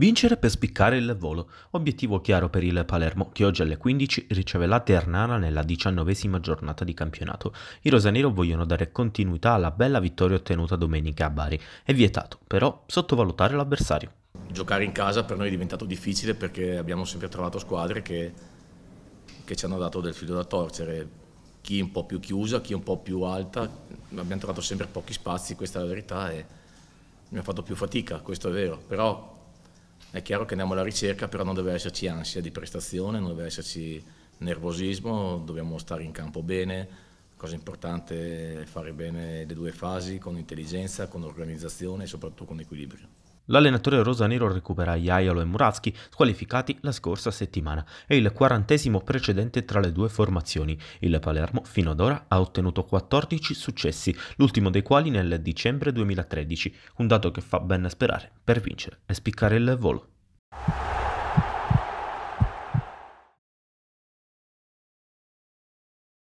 Vincere per spiccare il volo, obiettivo chiaro per il Palermo che oggi alle 15 riceve la Ternana nella diciannovesima giornata di campionato. I rosanero vogliono dare continuità alla bella vittoria ottenuta domenica a Bari. È vietato però sottovalutare l'avversario. Giocare in casa per noi è diventato difficile perché abbiamo sempre trovato squadre che, che ci hanno dato del filo da torcere. Chi un po' più chiusa, chi un po' più alta, abbiamo trovato sempre pochi spazi, questa è la verità e mi ha fatto più fatica, questo è vero, però è chiaro che andiamo alla ricerca, però non deve esserci ansia di prestazione, non deve esserci nervosismo, dobbiamo stare in campo bene, cosa importante è fare bene le due fasi con intelligenza, con organizzazione e soprattutto con equilibrio. L'allenatore rosanero recupera Iaialo e Muratsky, squalificati la scorsa settimana. È il quarantesimo precedente tra le due formazioni. Il Palermo fino ad ora ha ottenuto 14 successi, l'ultimo dei quali nel dicembre 2013, un dato che fa ben sperare per vincere e spiccare il volo.